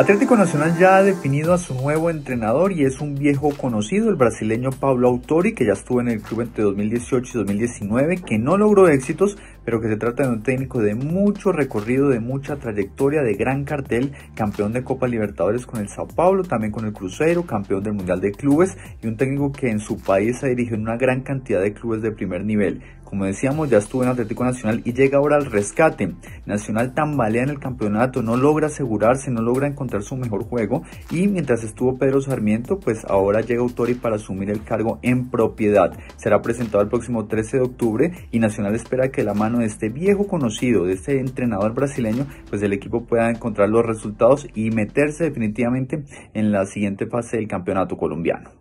Atlético Nacional ya ha definido a su nuevo entrenador y es un viejo conocido, el brasileño Pablo Autori, que ya estuvo en el club entre 2018 y 2019, que no logró éxitos, pero que se trata de un técnico de mucho recorrido, de mucha trayectoria, de gran cartel, campeón de Copa Libertadores con el Sao Paulo, también con el Cruzeiro, campeón del Mundial de Clubes y un técnico que en su país ha dirigido una gran cantidad de clubes de primer nivel. Como decíamos, ya estuvo en Atlético Nacional y llega ahora al rescate. Nacional tambalea en el campeonato, no logra asegurarse, no logra encontrar su mejor juego. Y mientras estuvo Pedro Sarmiento, pues ahora llega Autori para asumir el cargo en propiedad. Será presentado el próximo 13 de octubre y Nacional espera que la mano de este viejo conocido, de este entrenador brasileño, pues el equipo pueda encontrar los resultados y meterse definitivamente en la siguiente fase del campeonato colombiano.